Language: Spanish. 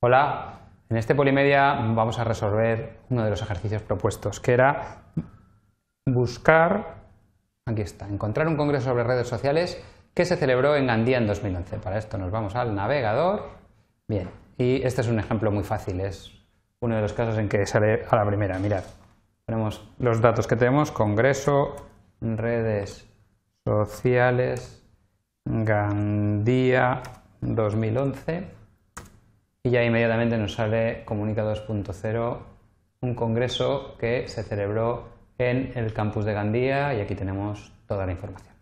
Hola, en este Polimedia vamos a resolver uno de los ejercicios propuestos, que era buscar, aquí está, encontrar un congreso sobre redes sociales que se celebró en Gandía en 2011. Para esto nos vamos al navegador. Bien, y este es un ejemplo muy fácil, es uno de los casos en que sale a la primera. Mirad, tenemos los datos que tenemos, congreso, redes sociales, Gandía 2011 y ya inmediatamente nos sale Comunica 2.0, un congreso que se celebró en el campus de Gandía y aquí tenemos toda la información.